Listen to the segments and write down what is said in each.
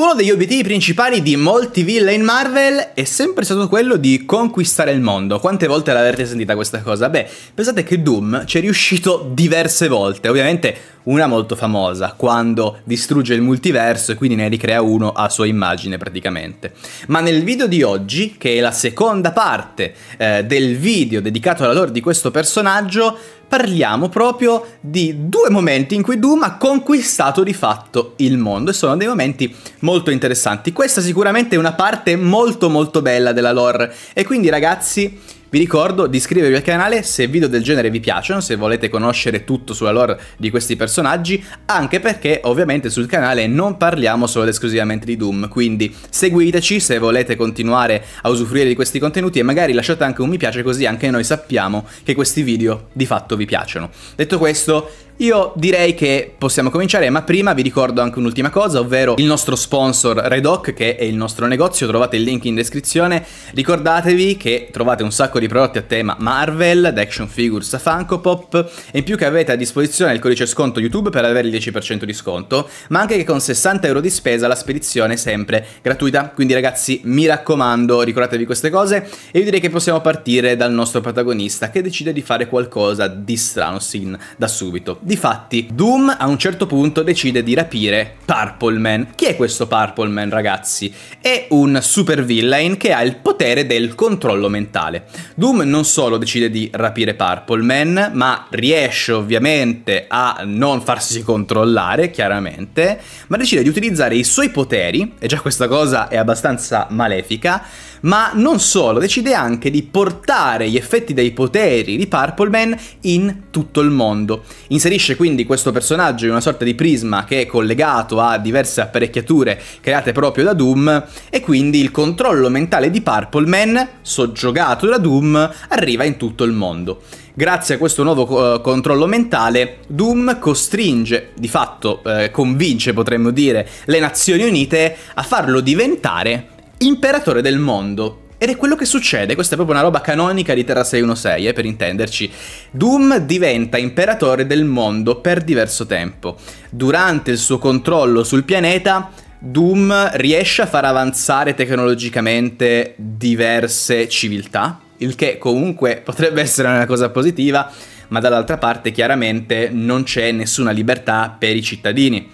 Uno degli obiettivi principali di molti villain Marvel è sempre stato quello di conquistare il mondo. Quante volte l'avete sentita questa cosa? Beh, pensate che Doom ci è riuscito diverse volte. Ovviamente una molto famosa, quando distrugge il multiverso e quindi ne ricrea uno a sua immagine praticamente. Ma nel video di oggi, che è la seconda parte eh, del video dedicato alla lore di questo personaggio, parliamo proprio di due momenti in cui Doom ha conquistato di fatto il mondo e sono dei momenti molto interessanti. Questa sicuramente è una parte molto molto bella della lore e quindi ragazzi vi ricordo di iscrivervi al canale se video del genere vi piacciono, se volete conoscere tutto sulla lore di questi personaggi, anche perché ovviamente sul canale non parliamo solo ed esclusivamente di Doom, quindi seguiteci se volete continuare a usufruire di questi contenuti e magari lasciate anche un mi piace così anche noi sappiamo che questi video di fatto vi piacciono. Detto questo, io direi che possiamo cominciare, ma prima vi ricordo anche un'ultima cosa, ovvero il nostro sponsor Redoc, che è il nostro negozio, trovate il link in descrizione. Ricordatevi che trovate un sacco di prodotti a tema Marvel, da action figures a Funko Pop, e in più che avete a disposizione il codice sconto YouTube per avere il 10% di sconto, ma anche che con 60 euro di spesa la spedizione è sempre gratuita. Quindi ragazzi, mi raccomando, ricordatevi queste cose, e io direi che possiamo partire dal nostro protagonista, che decide di fare qualcosa di strano, sin da subito. Difatti, Doom a un certo punto decide di rapire Purple Man. Chi è questo Purple Man, ragazzi? È un supervillain che ha il potere del controllo mentale. Doom non solo decide di rapire Purple Man, ma riesce ovviamente a non farsi controllare, chiaramente, ma decide di utilizzare i suoi poteri, e già questa cosa è abbastanza malefica, ma non solo, decide anche di portare gli effetti dei poteri di Purple Man in tutto il mondo. Inserisce quindi questo personaggio in una sorta di prisma che è collegato a diverse apparecchiature create proprio da Doom e quindi il controllo mentale di Purple Man, soggiogato da Doom, arriva in tutto il mondo. Grazie a questo nuovo uh, controllo mentale, Doom costringe, di fatto eh, convince potremmo dire, le Nazioni Unite a farlo diventare imperatore del mondo. Ed è quello che succede, questa è proprio una roba canonica di Terra 616, eh, per intenderci. Doom diventa imperatore del mondo per diverso tempo. Durante il suo controllo sul pianeta, Doom riesce a far avanzare tecnologicamente diverse civiltà, il che comunque potrebbe essere una cosa positiva, ma dall'altra parte chiaramente non c'è nessuna libertà per i cittadini.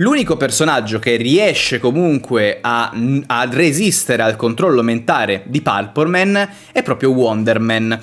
L'unico personaggio che riesce comunque a, a resistere al controllo mentale di Palporman è proprio Wonderman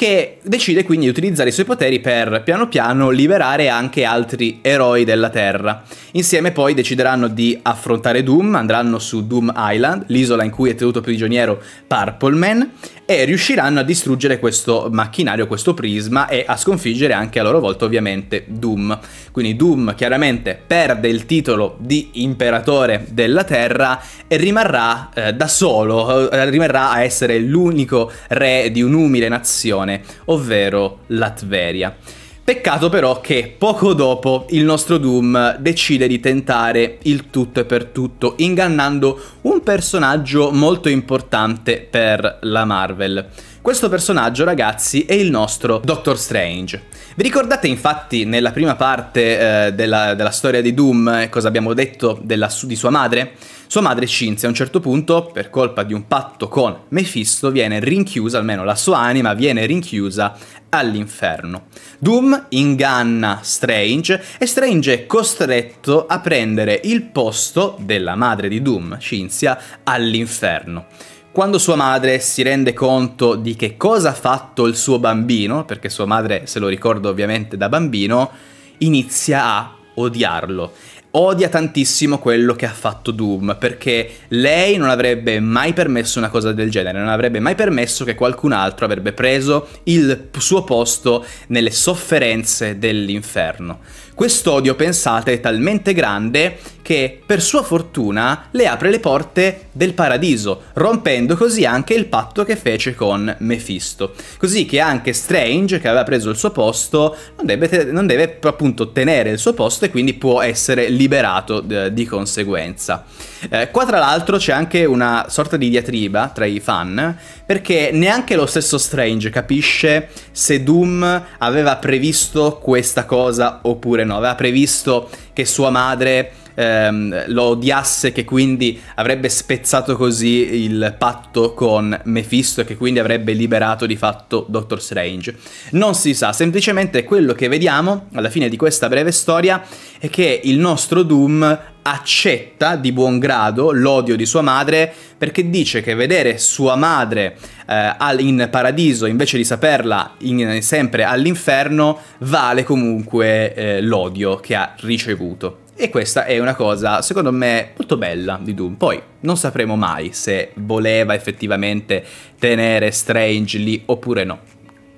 che decide quindi di utilizzare i suoi poteri per piano piano liberare anche altri eroi della Terra. Insieme poi decideranno di affrontare Doom, andranno su Doom Island, l'isola in cui è tenuto prigioniero Purple Man, e riusciranno a distruggere questo macchinario, questo prisma e a sconfiggere anche a loro volta ovviamente Doom. Quindi Doom chiaramente perde il titolo di imperatore della Terra e rimarrà eh, da solo, eh, rimarrà a essere l'unico re di un'umile nazione nazione, ovvero Latveria. Peccato però che poco dopo il nostro Doom decide di tentare il tutto e per tutto, ingannando un personaggio molto importante per la Marvel. Questo personaggio, ragazzi, è il nostro Doctor Strange. Vi ricordate infatti nella prima parte eh, della, della, storia di Doom eh, cosa abbiamo detto della, di sua madre? Sua madre Cinzia a un certo punto, per colpa di un patto con Mefisto, viene rinchiusa, almeno la sua anima viene rinchiusa all'inferno. Doom inganna Strange e Strange è costretto a prendere il posto della madre di Doom, Cinzia, all'inferno. Quando sua madre si rende conto di che cosa ha fatto il suo bambino, perché sua madre se lo ricorda ovviamente da bambino, inizia a odiarlo odia tantissimo quello che ha fatto Doom, perché lei non avrebbe mai permesso una cosa del genere, non avrebbe mai permesso che qualcun altro avrebbe preso il suo posto nelle sofferenze dell'inferno. Quest'odio, pensate, è talmente grande che, per sua fortuna, le apre le porte del paradiso, rompendo così anche il patto che fece con Mephisto. Così che anche Strange, che aveva preso il suo posto, non deve, non deve appunto tenere il suo posto e quindi può essere libero liberato eh, di conseguenza. Eh, qua tra l'altro c'è anche una sorta di diatriba tra i fan, perché neanche lo stesso Strange capisce se Doom aveva previsto questa cosa oppure no, aveva previsto che sua madre ehm, lo odiasse, che quindi avrebbe spezzato così il patto con Mephisto e che quindi avrebbe liberato di fatto Doctor Strange. Non si sa, semplicemente quello che vediamo alla fine di questa breve storia è che il nostro Doom accetta di buon grado l'odio di sua madre perché dice che vedere sua madre eh, in paradiso invece di saperla in, sempre all'inferno vale comunque eh, l'odio che ha ricevuto. E questa è una cosa, secondo me, molto bella di Doom. Poi non sapremo mai se voleva effettivamente tenere Strange lì oppure no.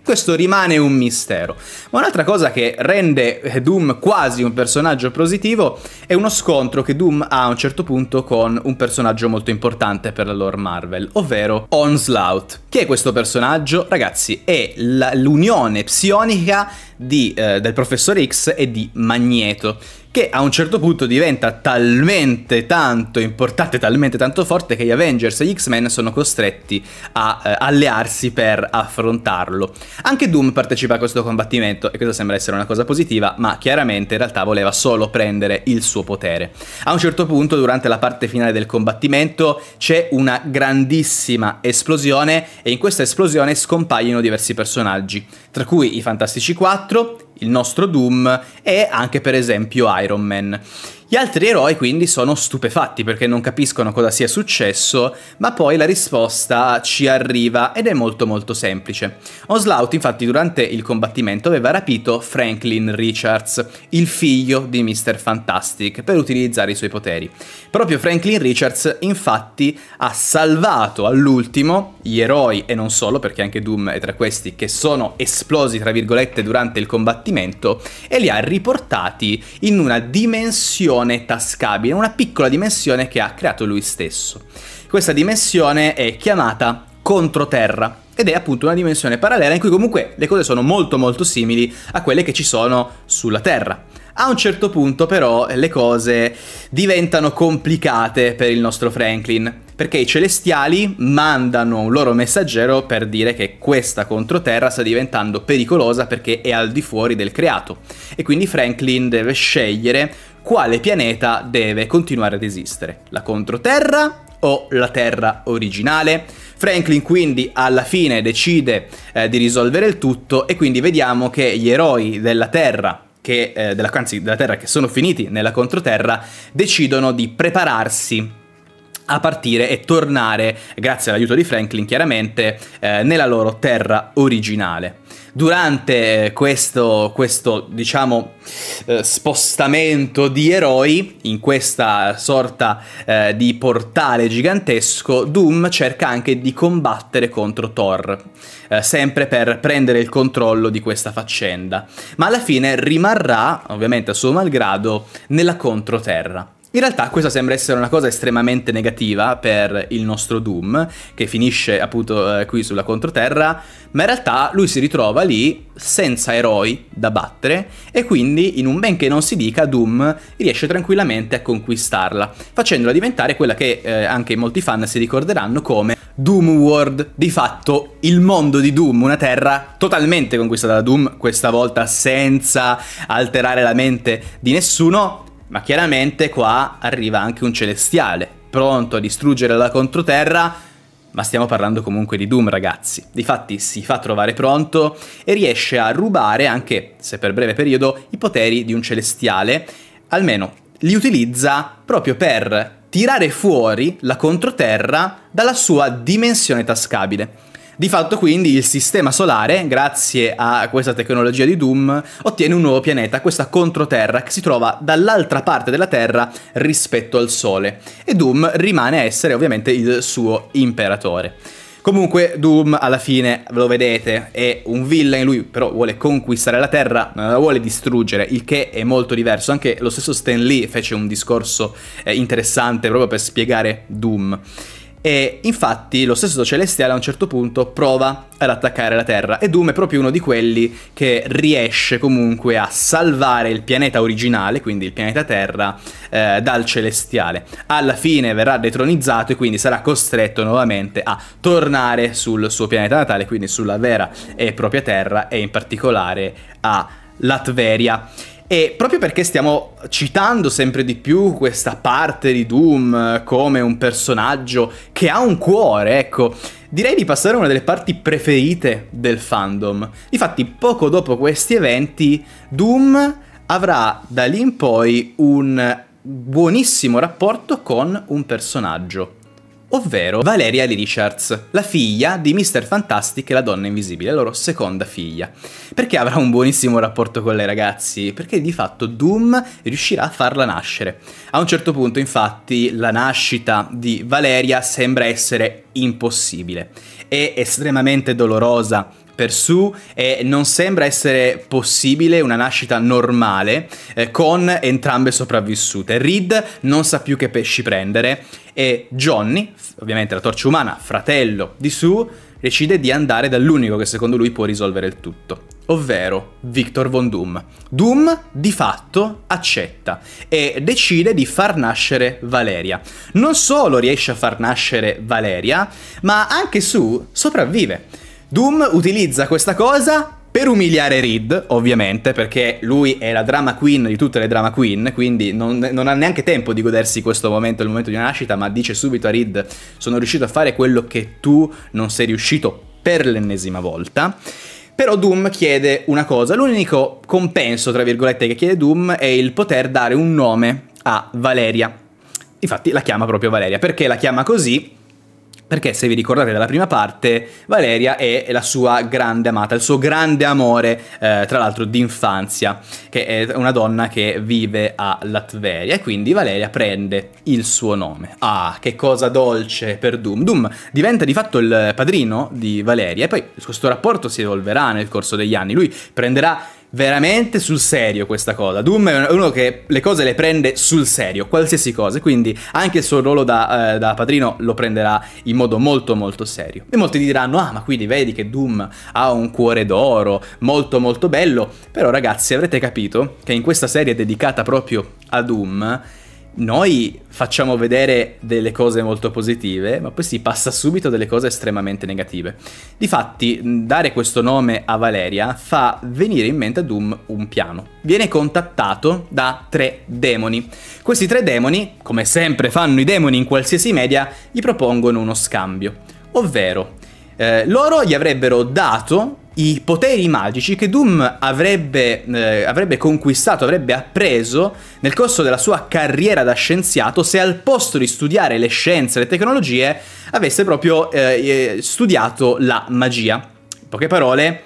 Questo rimane un mistero. Ma un'altra cosa che rende Doom quasi un personaggio positivo è uno scontro che Doom ha a un certo punto con un personaggio molto importante per la lore Marvel, ovvero Onslaught. Che è questo personaggio? Ragazzi, è l'unione psionica di, eh, del professor X e di Magneto che a un certo punto diventa talmente tanto importante, talmente tanto forte che gli Avengers e gli X-Men sono costretti a eh, allearsi per affrontarlo. Anche Doom partecipa a questo combattimento e questo sembra essere una cosa positiva, ma chiaramente in realtà voleva solo prendere il suo potere. A un certo punto durante la parte finale del combattimento c'è una grandissima esplosione e in questa esplosione scompaiono diversi personaggi, tra cui i Fantastici 4, il nostro Doom e anche per esempio Iron Man. Gli altri eroi quindi sono stupefatti perché non capiscono cosa sia successo, ma poi la risposta ci arriva ed è molto molto semplice. Onslaught infatti durante il combattimento aveva rapito Franklin Richards, il figlio di Mr. Fantastic, per utilizzare i suoi poteri. Proprio Franklin Richards infatti ha salvato all'ultimo gli eroi e non solo, perché anche Doom è tra questi, che sono esplosi tra virgolette durante il combattimento e li ha riportati in una dimensione dimensione tascabile, una piccola dimensione che ha creato lui stesso. Questa dimensione è chiamata controterra ed è appunto una dimensione parallela in cui comunque le cose sono molto molto simili a quelle che ci sono sulla Terra. A un certo punto però le cose diventano complicate per il nostro Franklin, perché i celestiali mandano un loro messaggero per dire che questa controterra sta diventando pericolosa perché è al di fuori del creato e quindi Franklin deve scegliere quale pianeta deve continuare ad esistere, la controterra o la Terra originale. Franklin quindi alla fine decide eh, di risolvere il tutto e quindi vediamo che gli eroi della Terra, che, eh, della, anzi della Terra che sono finiti nella controterra, decidono di prepararsi a partire e tornare, grazie all'aiuto di Franklin chiaramente, eh, nella loro terra originale durante questo, questo diciamo, eh, spostamento di eroi, in questa sorta eh, di portale gigantesco, Doom cerca anche di combattere contro Thor, eh, sempre per prendere il controllo di questa faccenda. Ma alla fine rimarrà, ovviamente a suo malgrado, nella controterra. In realtà questa sembra essere una cosa estremamente negativa per il nostro Doom, che finisce appunto eh, qui sulla controterra, ma in realtà lui si ritrova lì senza eroi da battere e quindi in un ben che non si dica Doom riesce tranquillamente a conquistarla, facendola diventare quella che eh, anche molti fan si ricorderanno come Doom World, di fatto il mondo di Doom, una terra totalmente conquistata da Doom, questa volta senza alterare la mente di nessuno, ma chiaramente qua arriva anche un celestiale, pronto a distruggere la controterra, ma stiamo parlando comunque di Doom ragazzi. Difatti si fa trovare pronto e riesce a rubare, anche se per breve periodo, i poteri di un celestiale, almeno li utilizza proprio per tirare fuori la controterra dalla sua dimensione tascabile. Di fatto quindi il sistema solare, grazie a questa tecnologia di Doom, ottiene un nuovo pianeta, questa controterra che si trova dall'altra parte della Terra rispetto al Sole e Doom rimane a essere ovviamente il suo imperatore. Comunque Doom alla fine, lo vedete, è un villain, lui però vuole conquistare la Terra, non eh, la vuole distruggere, il che è molto diverso. Anche lo stesso Stan Lee fece un discorso eh, interessante proprio per spiegare Doom. E infatti lo stesso Celestiale a un certo punto prova ad attaccare la Terra e Doom è proprio uno di quelli che riesce comunque a salvare il pianeta originale, quindi il pianeta Terra, eh, dal Celestiale. Alla fine verrà detronizzato e quindi sarà costretto nuovamente a tornare sul suo pianeta natale, quindi sulla vera e propria Terra e in particolare a Latveria. E proprio perché stiamo citando sempre di più questa parte di Doom eh, come un personaggio che ha un cuore, ecco, direi di passare a una delle parti preferite del fandom. Difatti, poco dopo questi eventi, Doom avrà da lì in poi un buonissimo rapporto con un personaggio ovvero Valeria Richards, la figlia di Mr. Fantastic e la donna invisibile, la loro seconda figlia. Perché avrà un buonissimo rapporto con lei ragazzi? Perché di fatto Doom riuscirà a farla nascere. A un certo punto infatti la nascita di Valeria sembra essere impossibile. È estremamente dolorosa per su e non sembra essere possibile una nascita normale eh, con entrambe sopravvissute. Reed non sa più che pesci prendere e Johnny, ovviamente la torcia umana, fratello di su, decide di andare dall'unico che secondo lui può risolvere il tutto, ovvero Victor von Doom. Doom di fatto accetta e decide di far nascere Valeria. Non solo riesce a far nascere Valeria, ma anche su sopravvive Doom utilizza questa cosa per umiliare Reed, ovviamente, perché lui è la drama queen di tutte le drama queen, quindi non, non, ha neanche tempo di godersi questo momento, il momento di una nascita, ma dice subito a Reed, sono riuscito a fare quello che tu non sei riuscito per l'ennesima volta. Però Doom chiede una cosa, l'unico compenso, tra virgolette, che chiede Doom è il poter dare un nome a Valeria. Infatti la chiama proprio Valeria. Perché la chiama così? Perché se vi ricordate dalla prima parte, Valeria è la sua grande amata, il suo grande amore, eh, tra l'altro d'infanzia, che è una donna che vive a Latveria e quindi Valeria prende il suo nome. Ah, che cosa dolce per Doom. Doom diventa di fatto il padrino di Valeria e poi questo rapporto si evolverà nel corso degli anni. Lui prenderà veramente sul serio questa cosa. Doom è uno che le cose le prende sul serio, qualsiasi cosa, quindi anche il suo ruolo da, eh, da padrino lo prenderà in modo molto molto serio. E molti diranno, ah ma quindi vedi che Doom ha un cuore d'oro, molto molto bello, però ragazzi avrete capito che in questa serie dedicata proprio a Doom noi facciamo vedere delle cose molto positive, ma poi si passa subito a delle cose estremamente negative. Difatti, dare questo nome a Valeria fa venire in mente a Doom un piano. Viene contattato da tre demoni. Questi tre demoni, come sempre fanno i demoni in qualsiasi media, gli propongono uno scambio. Ovvero, eh, loro gli avrebbero dato i poteri magici che Doom avrebbe, eh, avrebbe, conquistato, avrebbe appreso nel corso della sua carriera da scienziato se al posto di studiare le scienze e le tecnologie avesse proprio eh, eh, studiato la magia. In poche parole,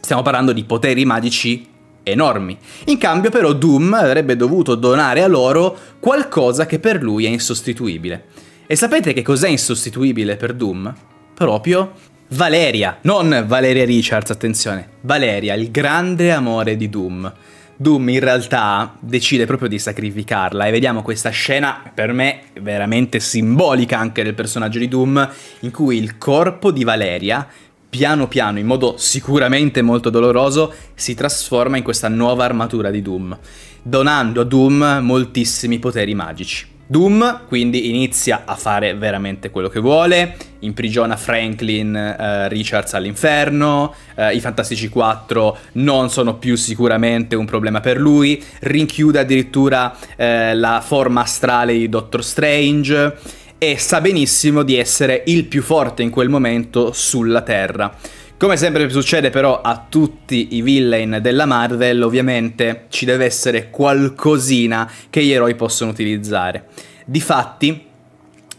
stiamo parlando di poteri magici enormi. In cambio però Doom avrebbe dovuto donare a loro qualcosa che per lui è insostituibile. E sapete che cos'è insostituibile per Doom? Proprio Valeria, non Valeria Richards, attenzione, Valeria, il grande amore di Doom. Doom in realtà decide proprio di sacrificarla e vediamo questa scena per me veramente simbolica anche del personaggio di Doom in cui il corpo di Valeria piano piano in modo sicuramente molto doloroso si trasforma in questa nuova armatura di Doom donando a Doom moltissimi poteri magici. Doom quindi inizia a fare veramente quello che vuole, imprigiona Franklin eh, Richards all'inferno, eh, i Fantastici 4 non sono più sicuramente un problema per lui, rinchiude addirittura eh, la forma astrale di Doctor Strange e sa benissimo di essere il più forte in quel momento sulla Terra. Come sempre succede però a tutti i villain della Marvel, ovviamente ci deve essere qualcosina che gli eroi possono utilizzare. Difatti,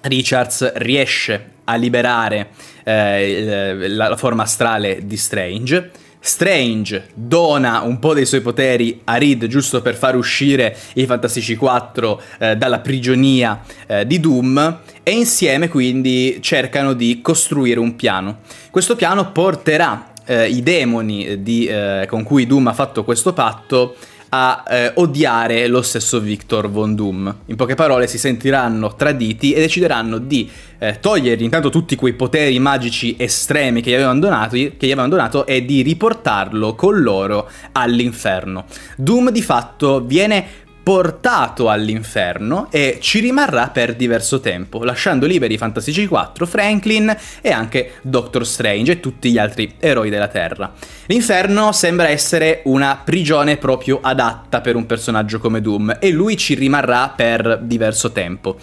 Richards riesce a liberare eh, la, la forma astrale di Strange, Strange dona un po' dei suoi poteri a Reed giusto per far uscire i Fantastici 4 eh, dalla prigionia eh, di Doom e insieme quindi cercano di costruire un piano. Questo piano porterà eh, i demoni eh, di, eh, con cui Doom ha fatto questo patto a eh, odiare lo stesso Victor Von Doom. In poche parole si sentiranno traditi e decideranno di eh, togliergli intanto tutti quei poteri magici estremi che gli avevano donato, che gli avevano donato e di riportarlo con loro all'inferno. Doom di fatto viene portato all'inferno e ci rimarrà per diverso tempo, lasciando liberi Fantastici 4 Franklin e anche Doctor Strange e tutti gli altri eroi della Terra. L'inferno sembra essere una prigione proprio adatta per un personaggio come Doom e lui ci rimarrà per diverso tempo.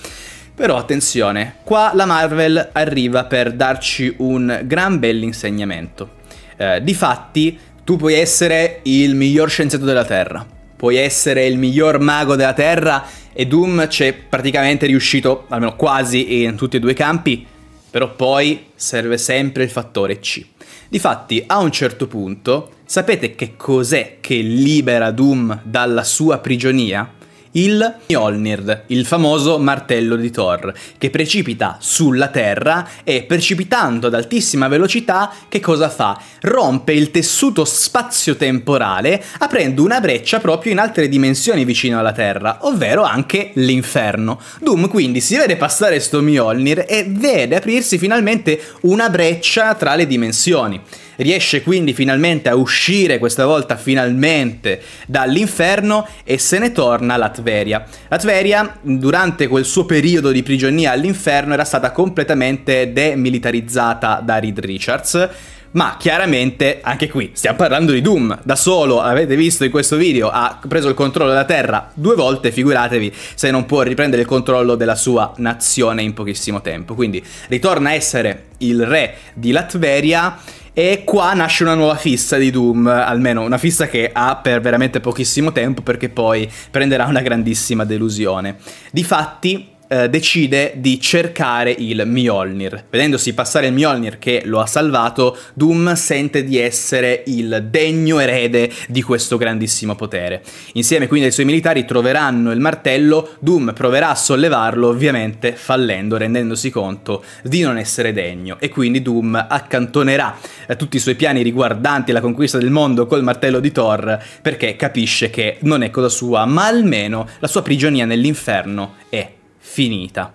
Però attenzione, qua la Marvel arriva per darci un gran bell'insegnamento. Eh, difatti, tu puoi essere il miglior scienziato della Terra, puoi essere il miglior mago della Terra e Doom c'è praticamente riuscito, almeno quasi, in tutti e due i campi, però poi serve sempre il fattore C. Difatti, a un certo punto, sapete che cos'è che libera Doom dalla sua prigionia? il Mjolnir, il famoso martello di Thor, che precipita sulla Terra e precipitando ad altissima velocità che cosa fa? Rompe il tessuto spazio-temporale aprendo una breccia proprio in altre dimensioni vicino alla Terra, ovvero anche l'inferno. Doom quindi si vede passare sto Mjolnir e vede aprirsi finalmente una breccia tra le dimensioni riesce quindi finalmente a uscire, questa volta finalmente, dall'inferno e se ne torna a Latveria. Latveria, durante quel suo periodo di prigionia all'inferno, era stata completamente demilitarizzata da Reed Richards, ma chiaramente anche qui stiamo parlando di Doom. Da solo, avete visto in questo video, ha preso il controllo della Terra due volte, figuratevi se non può riprendere il controllo della sua nazione in pochissimo tempo. Quindi ritorna a essere il re di Latveria e qua nasce una nuova fissa di Doom, almeno una fissa che ha per veramente pochissimo tempo perché poi prenderà una grandissima delusione. Difatti eh, decide di cercare il Mjolnir. Vedendosi passare il Mjolnir che lo ha salvato, Doom sente di essere il degno erede di questo grandissimo potere. Insieme quindi ai suoi militari troveranno il martello, Doom proverà a sollevarlo, ovviamente fallendo, rendendosi conto di non essere degno e quindi Doom accantonerà eh, tutti i suoi piani riguardanti la conquista del mondo col martello di Thor perché capisce che non è cosa sua, ma almeno la sua prigionia nell'inferno è finita.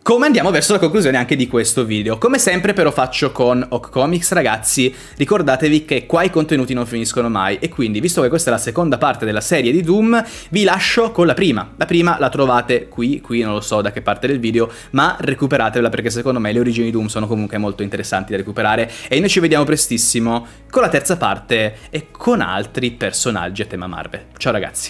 Come andiamo verso la conclusione anche di questo video. Come sempre però faccio con Hawk Comics ragazzi, ricordatevi che qua i contenuti non finiscono mai e quindi visto che questa è la seconda parte della serie di Doom, vi lascio con la prima. La prima la trovate qui, qui non lo so da che parte del video, ma recuperatela perché secondo me le origini di Doom sono comunque molto interessanti da recuperare e noi ci vediamo prestissimo con la terza parte e con altri personaggi a tema Marvel. Ciao ragazzi.